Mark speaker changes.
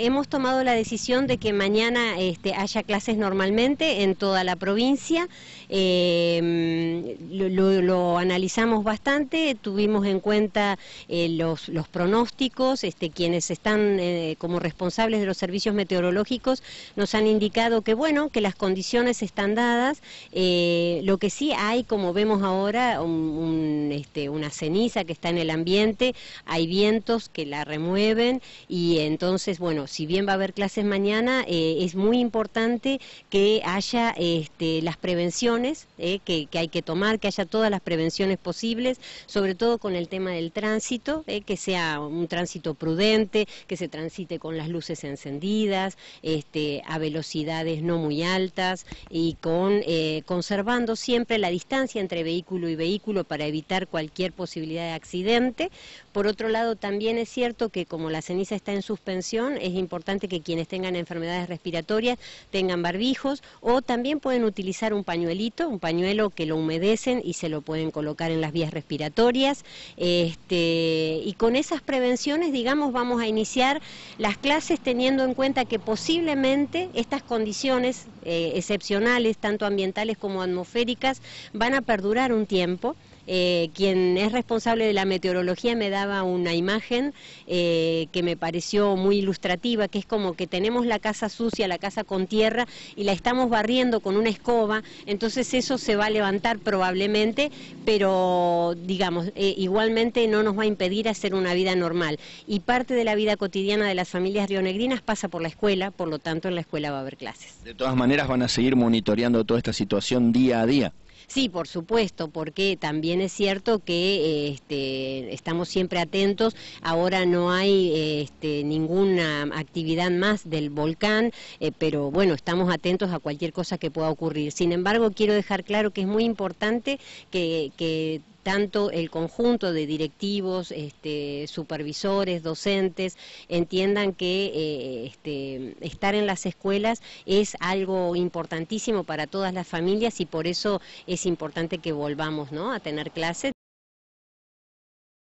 Speaker 1: Hemos tomado la decisión de que mañana este, haya clases normalmente en toda la provincia. Eh, lo, analizamos bastante, tuvimos en cuenta eh, los, pronósticos, este, quienes están eh, como responsables de los servicios meteorológicos nos han indicado que bueno, que las condiciones están dadas. lo que sí hay, como vemos ahora, un, este, una ceniza que está en el ambiente, hay vientos que la remueven y entonces, bueno, si bien va a haber clases mañana, eh, es muy importante que haya este, las prevenciones eh, que, hay que tomar, que haya todas las prevenciones posibles, sobre todo con el tema del tránsito, eh, que sea un tránsito prudente, que se transite con las luces encendidas, este, a velocidades no muy altas y con conservando siempre la distancia entre vehículo y vehículo para evitar cualquier posibilidad de accidente. Por otro lado, también es cierto que como la ceniza está en suspensión, es importante que quienes tengan enfermedades respiratorias tengan barbijos o también pueden utilizar un pañuelito, un pañuelo que lo humedecen y se lo pueden colocar en las vías respiratorias. Este, y con esas prevenciones, digamos, vamos a iniciar las clases teniendo en cuenta que posiblemente estas condiciones eh, excepcionales, tanto ambientales como atmosféricas, van a perdurar un tiempo. Eh, quien es responsable de la meteorología me daba una imagen eh, que me pareció muy ilustrativa, que es como que tenemos la casa sucia, la casa con tierra, y la estamos barriendo con una escoba, entonces eso se va a levantar probablemente, pero digamos, eh, igualmente no nos va a impedir hacer una vida normal. Y parte de la vida cotidiana de las familias rionegrinas pasa por la escuela, por lo tanto en la escuela va a haber clases. De todas maneras van a seguir monitoreando toda esta situación día a día. Sí, por supuesto, porque también es cierto que eh, este, estamos siempre atentos. Ahora no hay eh, este, ninguna actividad más del volcán, eh, pero bueno, estamos atentos a cualquier cosa que pueda ocurrir. Sin embargo, quiero dejar claro que es muy importante que tanto el conjunto de directivos, este, supervisores, docentes, entiendan que eh, este, estar en las escuelas es algo importantísimo para todas las familias y por eso es importante que volvamos a tener clases.